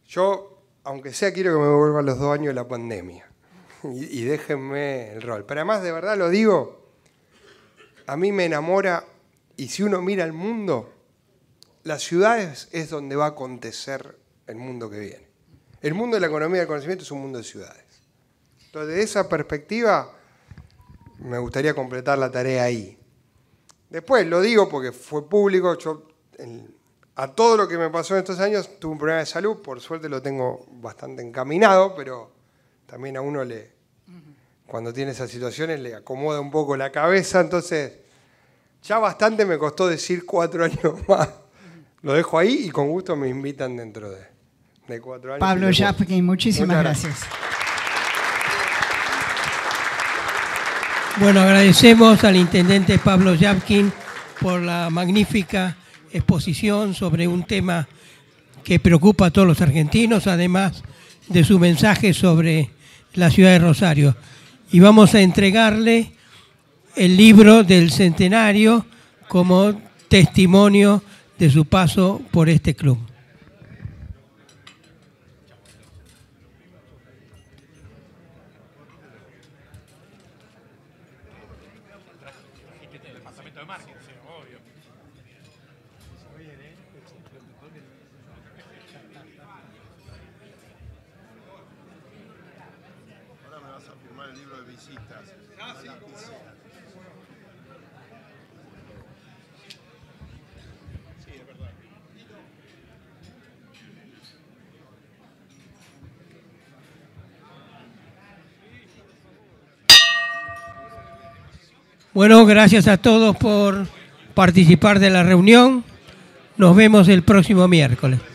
Yo, aunque sea, quiero que me vuelva los dos años de la pandemia y, déjenme el rol. Pero además, de verdad lo digo, a mí me enamora y si uno mira el mundo, las ciudades es donde va a acontecer el mundo que viene. El mundo de la economía del conocimiento es un mundo de ciudades. Entonces, de esa perspectiva, me gustaría completar la tarea ahí. Después, lo digo porque fue público, a todo lo que me pasó en estos años tuve un problema de salud, por suerte lo tengo bastante encaminado, pero también a uno le, cuando tiene esas situaciones, le acomoda un poco la cabeza, entonces ya bastante me costó decir cuatro [LAUGHS] años más. Lo dejo ahí y con gusto me invitan dentro de, de cuatro años. Pablo Yapkin, muchísimas gracias. Bueno, agradecemos al intendente Pablo Yapkin por la magnífica exposición sobre un tema que preocupa a todos los argentinos, además de su mensaje sobre la ciudad de Rosario. Y vamos a entregarle el libro del centenario como testimonio de su paso por este club. Bueno, gracias a todos por participar de la reunión. Nos vemos el próximo miércoles.